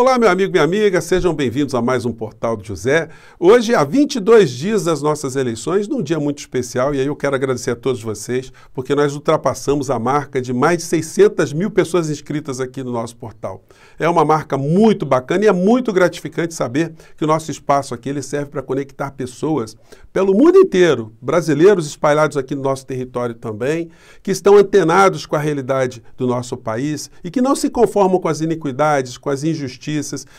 Olá, meu amigo, minha amiga, sejam bem-vindos a mais um Portal do José. Hoje, há 22 dias das nossas eleições, num dia muito especial, e aí eu quero agradecer a todos vocês, porque nós ultrapassamos a marca de mais de 600 mil pessoas inscritas aqui no nosso portal. É uma marca muito bacana e é muito gratificante saber que o nosso espaço aqui ele serve para conectar pessoas pelo mundo inteiro, brasileiros espalhados aqui no nosso território também, que estão antenados com a realidade do nosso país e que não se conformam com as iniquidades, com as injustiças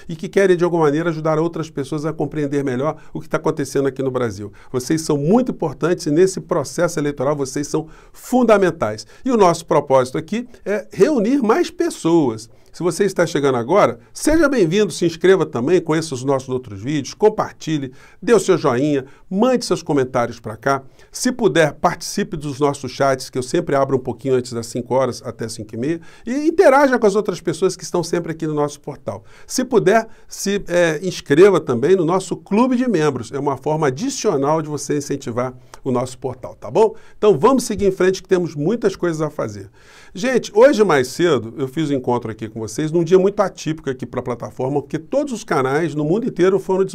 e que querem, de alguma maneira, ajudar outras pessoas a compreender melhor o que está acontecendo aqui no Brasil. Vocês são muito importantes e nesse processo eleitoral vocês são fundamentais. E o nosso propósito aqui é reunir mais pessoas. Se você está chegando agora, seja bem-vindo, se inscreva também, conheça os nossos outros vídeos, compartilhe, dê o seu joinha, mande seus comentários para cá. Se puder, participe dos nossos chats, que eu sempre abro um pouquinho antes das 5 horas até 5 e meia, e interaja com as outras pessoas que estão sempre aqui no nosso portal. Se puder, se é, inscreva também no nosso clube de membros. É uma forma adicional de você incentivar o nosso portal, tá bom? Então vamos seguir em frente que temos muitas coisas a fazer. Gente, hoje mais cedo eu fiz um encontro aqui com vocês num dia muito atípico aqui para a plataforma, porque todos os canais no mundo inteiro foram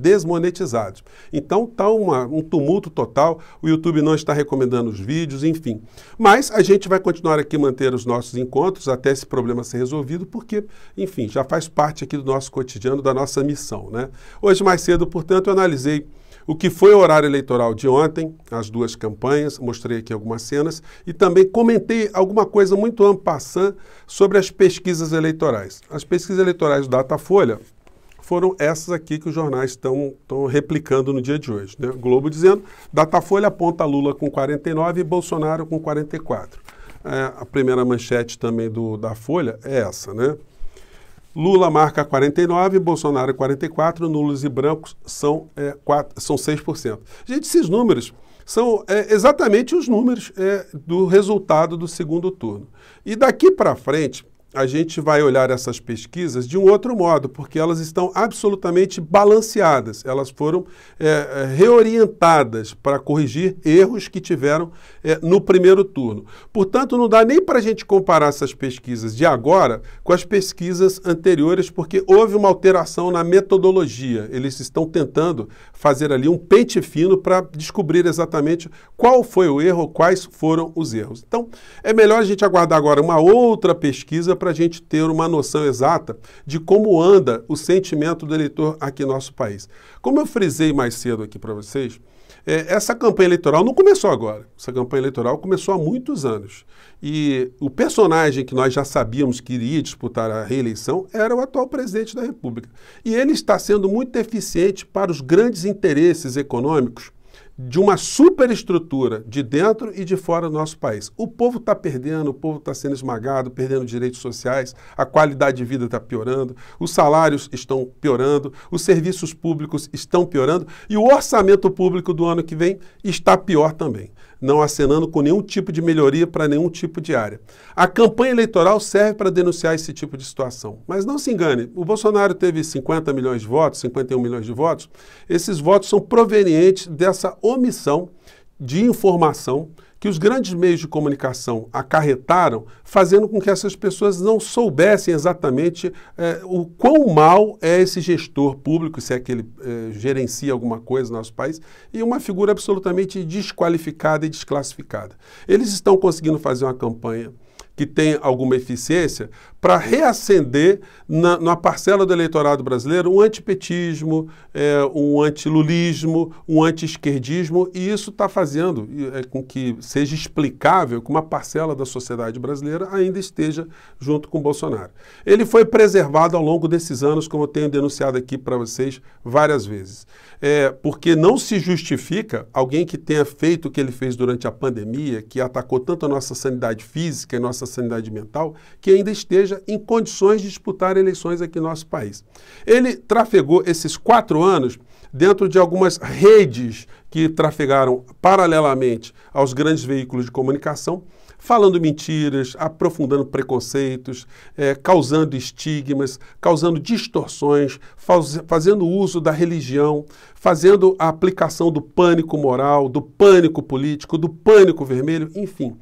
desmonetizados. Então está um tumulto total, o YouTube não está recomendando os vídeos, enfim. Mas a gente vai continuar aqui manter os nossos encontros até esse problema ser resolvido, porque, enfim, já faz parte aqui do nosso cotidiano, da nossa missão. Né? Hoje, mais cedo, portanto, eu analisei o que foi o horário eleitoral de ontem, as duas campanhas, mostrei aqui algumas cenas e também comentei alguma coisa muito ampla sobre as pesquisas eleitorais. As pesquisas eleitorais do Datafolha foram essas aqui que os jornais estão replicando no dia de hoje. Né? Globo dizendo, Datafolha aponta Lula com 49 e Bolsonaro com 44. É, a primeira manchete também do, da Folha é essa, né? Lula marca 49, Bolsonaro 44, nulos e brancos são, é, 4, são 6%. Gente, esses números são é, exatamente os números é, do resultado do segundo turno. E daqui para frente, a gente vai olhar essas pesquisas de um outro modo, porque elas estão absolutamente balanceadas, elas foram é, é reorientadas para corrigir erros que tiveram é, no primeiro turno. Portanto, não dá nem para a gente comparar essas pesquisas de agora com as pesquisas anteriores, porque houve uma alteração na metodologia. Eles estão tentando fazer ali um pente fino para descobrir exatamente qual foi o erro, quais foram os erros. Então, é melhor a gente aguardar agora uma outra pesquisa para para a gente ter uma noção exata de como anda o sentimento do eleitor aqui no nosso país. Como eu frisei mais cedo aqui para vocês, é, essa campanha eleitoral não começou agora. Essa campanha eleitoral começou há muitos anos. E o personagem que nós já sabíamos que iria disputar a reeleição era o atual presidente da República. E ele está sendo muito eficiente para os grandes interesses econômicos de uma superestrutura de dentro e de fora do nosso país. O povo está perdendo, o povo está sendo esmagado, perdendo direitos sociais, a qualidade de vida está piorando, os salários estão piorando, os serviços públicos estão piorando e o orçamento público do ano que vem está pior também não acenando com nenhum tipo de melhoria para nenhum tipo de área. A campanha eleitoral serve para denunciar esse tipo de situação. Mas não se engane, o Bolsonaro teve 50 milhões de votos, 51 milhões de votos. Esses votos são provenientes dessa omissão de informação que os grandes meios de comunicação acarretaram, fazendo com que essas pessoas não soubessem exatamente eh, o quão mal é esse gestor público, se é que ele eh, gerencia alguma coisa no nosso país, e uma figura absolutamente desqualificada e desclassificada. Eles estão conseguindo fazer uma campanha que tem alguma eficiência, para reacender na, na, parcela do eleitorado brasileiro um antipetismo, é, um antilulismo, um antiesquerdismo, e isso está fazendo é, com que seja explicável que uma parcela da sociedade brasileira ainda esteja junto com Bolsonaro. Ele foi preservado ao longo desses anos, como eu tenho denunciado aqui para vocês várias vezes, é, porque não se justifica alguém que tenha feito o que ele fez durante a pandemia, que atacou tanto a nossa sanidade física e nossa sanidade mental, que ainda esteja em condições de disputar eleições aqui no nosso país. Ele trafegou esses quatro anos dentro de algumas redes que trafegaram paralelamente aos grandes veículos de comunicação, falando mentiras, aprofundando preconceitos, é, causando estigmas, causando distorções, faz, fazendo uso da religião, fazendo a aplicação do pânico moral, do pânico político, do pânico vermelho, enfim.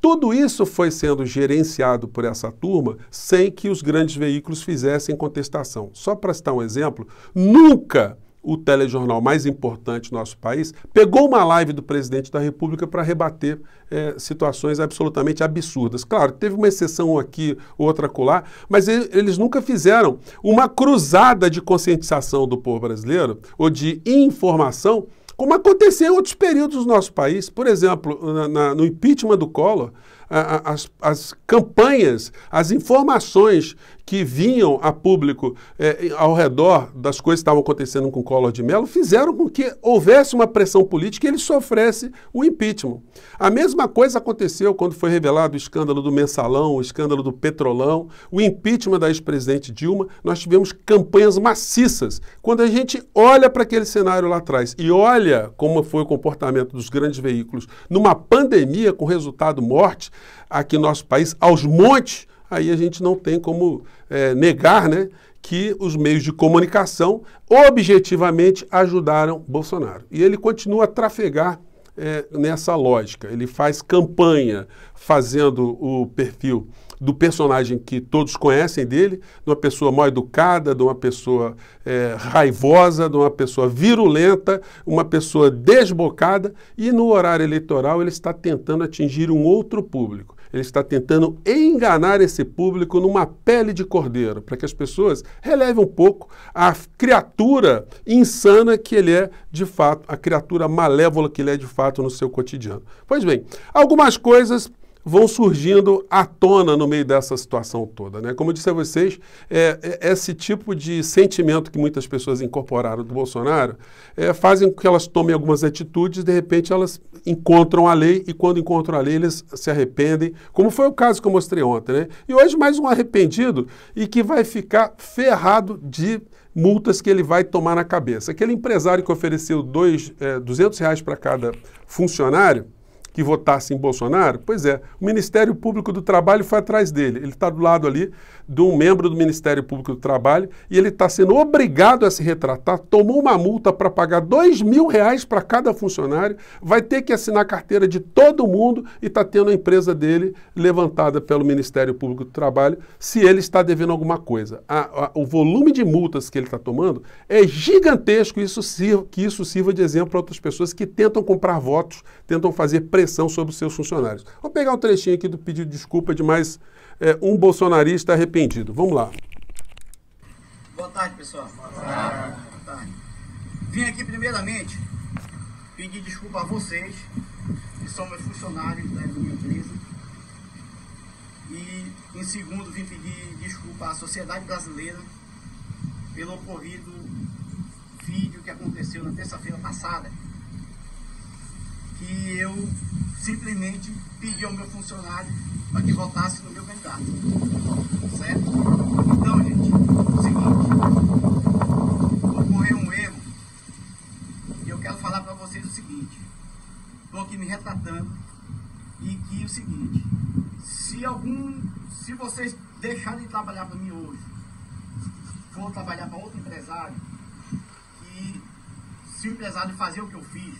Tudo isso foi sendo gerenciado por essa turma sem que os grandes veículos fizessem contestação. Só para citar um exemplo, nunca o telejornal mais importante do nosso país pegou uma live do presidente da República para rebater é, situações absolutamente absurdas. Claro, teve uma exceção aqui, outra acolá, mas ele, eles nunca fizeram uma cruzada de conscientização do povo brasileiro ou de informação como aconteceu em outros períodos do nosso país. Por exemplo, na, na, no impeachment do Collor, a, a, as, as campanhas, as informações que vinham a público é, ao redor das coisas que estavam acontecendo com Collor de Mello fizeram com que houvesse uma pressão política e ele sofresse o impeachment. A mesma coisa aconteceu quando foi revelado o escândalo do mensalão, o escândalo do petrolão, o impeachment da ex-presidente Dilma. Nós tivemos campanhas maciças. Quando a gente olha para aquele cenário lá atrás e olha como foi o comportamento dos grandes veículos numa pandemia com resultado morte aqui no nosso país, aos montes, aí a gente não tem como é, negar né, que os meios de comunicação objetivamente ajudaram Bolsonaro. E ele continua a trafegar é, nessa lógica. Ele faz campanha fazendo o perfil do personagem que todos conhecem dele, de uma pessoa mal educada, de uma pessoa é, raivosa, de uma pessoa virulenta, uma pessoa desbocada, e no horário eleitoral ele está tentando atingir um outro público. Ele está tentando enganar esse público numa pele de cordeiro, para que as pessoas relevem um pouco a criatura insana que ele é de fato, a criatura malévola que ele é de fato no seu cotidiano. Pois bem, algumas coisas vão surgindo à tona no meio dessa situação toda. Né? Como eu disse a vocês, é, é, esse tipo de sentimento que muitas pessoas incorporaram do Bolsonaro é, fazem com que elas tomem algumas atitudes, de repente elas encontram a lei e quando encontram a lei eles se arrependem, como foi o caso que eu mostrei ontem. Né? E hoje mais um arrependido e que vai ficar ferrado de multas que ele vai tomar na cabeça. Aquele empresário que ofereceu dois, é, 200 reais para cada funcionário, que votasse em Bolsonaro? Pois é, o Ministério Público do Trabalho foi atrás dele. Ele está do lado ali de um membro do Ministério Público do Trabalho e ele está sendo obrigado a se retratar, tomou uma multa para pagar dois mil reais para cada funcionário, vai ter que assinar a carteira de todo mundo e está tendo a empresa dele levantada pelo Ministério Público do Trabalho se ele está devendo alguma coisa. A, a, o volume de multas que ele está tomando é gigantesco e isso sirva, que isso sirva de exemplo para outras pessoas que tentam comprar votos, tentam fazer pressão sobre os seus funcionários. Vou pegar um trechinho aqui do pedido de desculpa de mais é, um bolsonarista arrependido. Vamos lá. Boa tarde, pessoal. Boa tarde. Vim aqui primeiramente pedir desculpa a vocês, que são meus funcionários da minha empresa. E em segundo vim pedir desculpa à sociedade brasileira pelo ocorrido vídeo que aconteceu na terça-feira passada. Que eu simplesmente pedi ao meu funcionário para que votasse no meu candidato. Certo? Então, gente, é seguinte, ocorreu um erro e eu quero falar para vocês o seguinte, estou aqui me retratando e que é o seguinte, se algum, se vocês deixarem de trabalhar para mim hoje, vou trabalhar para outro empresário, e se o empresário fazer o que eu fiz,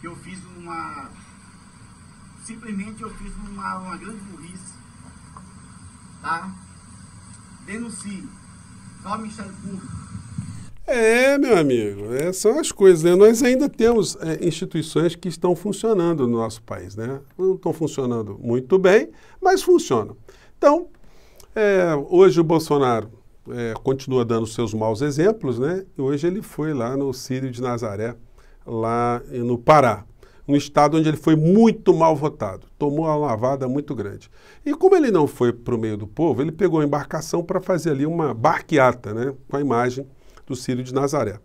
que eu fiz uma simplesmente eu fiz uma, uma grande burrice, tá? Denuncie. Só Ministério Público. É, meu amigo, é, são as coisas. Né? Nós ainda temos é, instituições que estão funcionando no nosso país, né? Não estão funcionando muito bem, mas funcionam. Então, é, hoje o Bolsonaro é, continua dando seus maus exemplos, né? Hoje ele foi lá no Círio de Nazaré, lá no Pará um estado onde ele foi muito mal votado, tomou uma lavada muito grande. E como ele não foi para o meio do povo, ele pegou a embarcação para fazer ali uma barqueata, né, com a imagem do Círio de Nazaré.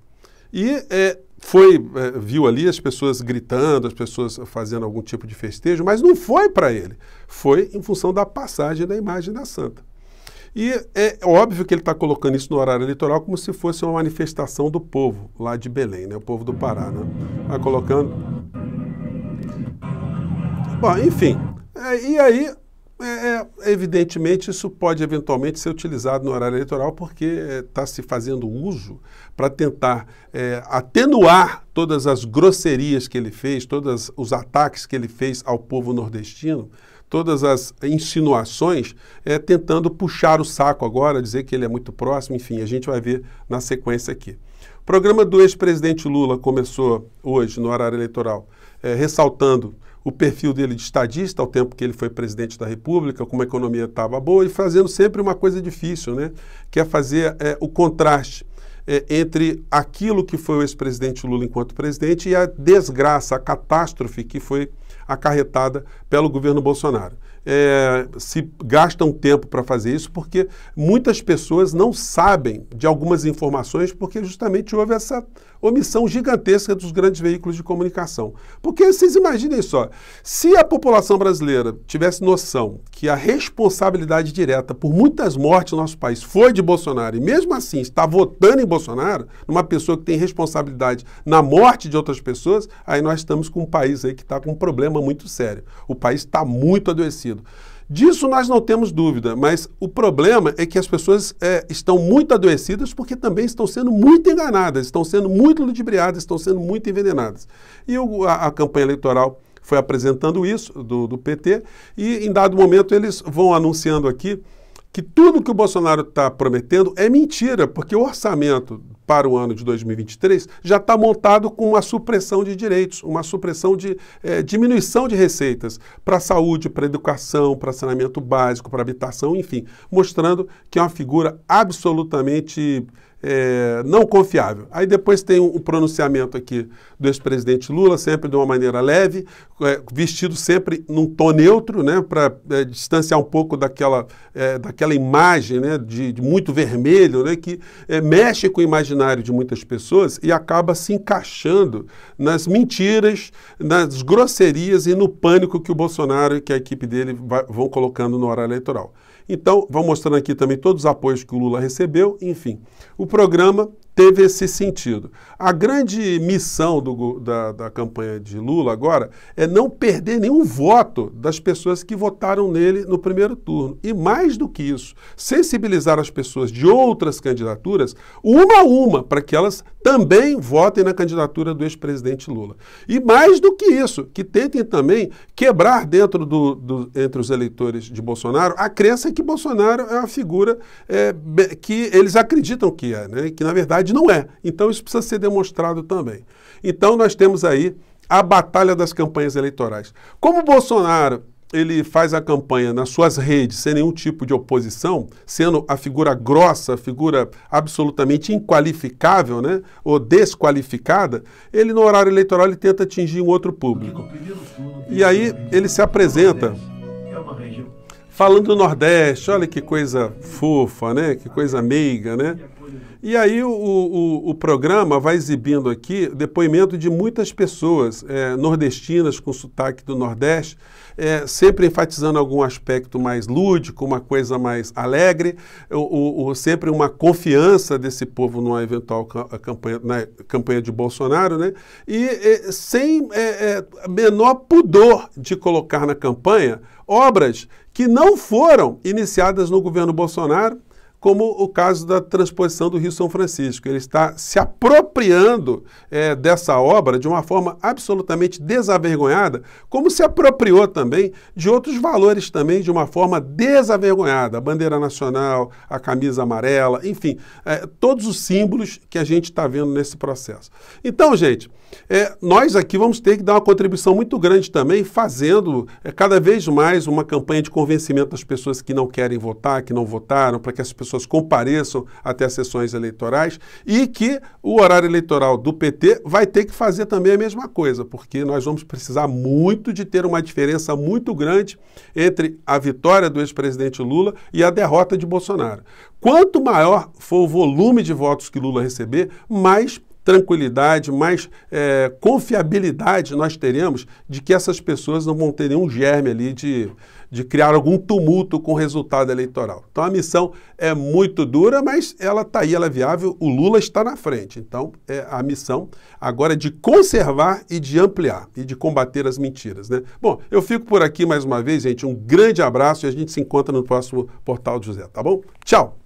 E é, foi, é, viu ali as pessoas gritando, as pessoas fazendo algum tipo de festejo, mas não foi para ele, foi em função da passagem da imagem da santa. E é, é óbvio que ele está colocando isso no horário eleitoral como se fosse uma manifestação do povo lá de Belém, né? o povo do Pará. Está né? Tá colocando Bom, enfim, é, e aí, é, é, evidentemente, isso pode eventualmente ser utilizado no horário eleitoral porque está é, se fazendo uso para tentar é, atenuar todas as grosserias que ele fez, todos os ataques que ele fez ao povo nordestino todas as insinuações, é, tentando puxar o saco agora, dizer que ele é muito próximo, enfim, a gente vai ver na sequência aqui. O programa do ex-presidente Lula começou hoje, no horário eleitoral, é, ressaltando o perfil dele de estadista, ao tempo que ele foi presidente da República, como a economia estava boa, e fazendo sempre uma coisa difícil, né? que é fazer é, o contraste é, entre aquilo que foi o ex-presidente Lula enquanto presidente e a desgraça, a catástrofe que foi acarretada pelo governo Bolsonaro é, se gastam tempo para fazer isso, porque muitas pessoas não sabem de algumas informações, porque justamente houve essa omissão gigantesca dos grandes veículos de comunicação. Porque vocês imaginem só, se a população brasileira tivesse noção que a responsabilidade direta por muitas mortes no nosso país foi de Bolsonaro, e mesmo assim está votando em Bolsonaro, numa pessoa que tem responsabilidade na morte de outras pessoas, aí nós estamos com um país aí que está com um problema muito sério. O país está muito adoecido. Disso nós não temos dúvida, mas o problema é que as pessoas é, estão muito adoecidas porque também estão sendo muito enganadas, estão sendo muito ludibriadas, estão sendo muito envenenadas. E o, a, a campanha eleitoral foi apresentando isso do, do PT e em dado momento eles vão anunciando aqui que tudo que o Bolsonaro está prometendo é mentira, porque o orçamento para o ano de 2023 já está montado com uma supressão de direitos, uma supressão de é, diminuição de receitas para a saúde, para a educação, para saneamento básico, para habitação, enfim, mostrando que é uma figura absolutamente é, não confiável. Aí depois tem um pronunciamento aqui do ex-presidente Lula, sempre de uma maneira leve, é, vestido sempre num tom neutro, né, para é, distanciar um pouco daquela, é, daquela imagem né, de, de muito vermelho, né, que é, mexe com o imaginário de muitas pessoas e acaba se encaixando nas mentiras, nas grosserias e no pânico que o Bolsonaro e que a equipe dele vai, vão colocando na hora eleitoral. Então, vão mostrando aqui também todos os apoios que o Lula recebeu, enfim. O programa teve esse sentido. A grande missão do, da, da campanha de Lula agora é não perder nenhum voto das pessoas que votaram nele no primeiro turno. E mais do que isso, sensibilizar as pessoas de outras candidaturas, uma a uma, para que elas também votem na candidatura do ex-presidente Lula. E mais do que isso, que tentem também quebrar dentro do, do entre os eleitores de Bolsonaro a crença que Bolsonaro é uma figura é, que eles acreditam que é, né? que na verdade verdade não é. Então isso precisa ser demonstrado também. Então nós temos aí a batalha das campanhas eleitorais. Como o Bolsonaro ele faz a campanha nas suas redes sem nenhum tipo de oposição, sendo a figura grossa, a figura absolutamente inqualificável, né, ou desqualificada, ele no horário eleitoral ele tenta atingir um outro público. E aí ele se apresenta falando do Nordeste, olha que coisa fofa, né, que coisa meiga, né? E aí o, o, o, programa vai exibindo aqui depoimento de muitas pessoas é, nordestinas com sotaque do Nordeste, é, sempre enfatizando algum aspecto mais lúdico, uma coisa mais alegre, o, o sempre uma confiança desse povo numa eventual campanha, na campanha de Bolsonaro, né? E é, sem menor pudor de colocar na campanha obras que não foram iniciadas no governo Bolsonaro como o caso da transposição do Rio São Francisco. Ele está se apropriando é, dessa obra de uma forma absolutamente desavergonhada, como se apropriou também de outros valores também de uma forma desavergonhada. A bandeira nacional, a camisa amarela, enfim, é, todos os símbolos que a gente está vendo nesse processo. Então, gente, é, nós aqui vamos ter que dar uma contribuição muito grande também, fazendo é, cada vez mais uma campanha de convencimento das pessoas que não querem votar, que não votaram, para que as pessoas compareçam até as sessões eleitorais e que o horário eleitoral do PT vai ter que fazer também a mesma coisa, porque nós vamos precisar muito de ter uma diferença muito grande entre a vitória do ex-presidente Lula e a derrota de Bolsonaro. Quanto maior for o volume de votos que Lula receber, mais tranquilidade, mais é, confiabilidade nós teremos de que essas pessoas não vão ter nenhum germe ali de, de criar algum tumulto com o resultado eleitoral. Então a missão é muito dura, mas ela está aí, ela é viável, o Lula está na frente. Então é a missão agora é de conservar e de ampliar e de combater as mentiras. Né? Bom, eu fico por aqui mais uma vez, gente. Um grande abraço e a gente se encontra no próximo Portal José, tá bom? Tchau!